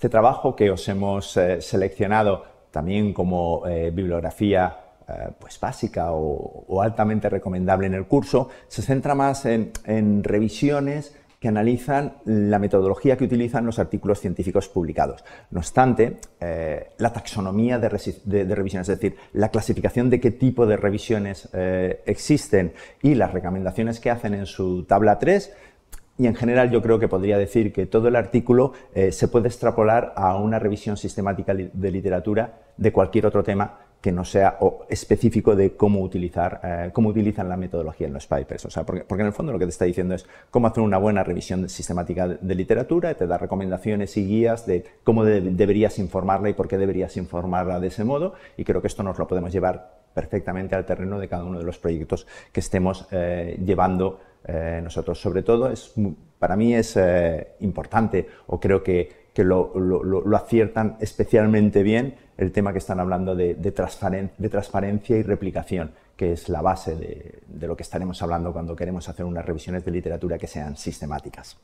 Este trabajo que os hemos eh, seleccionado también como eh, bibliografía eh, pues básica o, altamente recomendable en el curso se centra más en, revisiones que analizan la metodología que utilizan los artículos científicos publicados. No obstante, la taxonomía de, revisiones, es decir, la clasificación de qué tipo de revisiones existen y las recomendaciones que hacen en su tabla 3 y en general yo creo que podría decir que todo el artículo eh, se puede extrapolar a una revisión sistemática de literatura de cualquier otro tema que no sea específico de cómo utilizar, eh, cómo utilizan la metodología en los papers. O sea, porque, en el fondo lo que te está diciendo es cómo hacer una buena revisión sistemática de, literatura, te da recomendaciones y guías de cómo deberías informarla y por qué deberías informarla de ese modo, y creo que esto nos lo podemos llevar perfectamente al terreno de cada uno de los proyectos que estemos eh, llevando eh, nosotros. Sobre todo, para mí es eh, importante, o creo que, lo, aciertan especialmente bien, el tema que están hablando de, transparencia y replicación, que es la base de lo que estaremos hablando cuando queremos hacer unas revisiones de literatura que sean sistemáticas.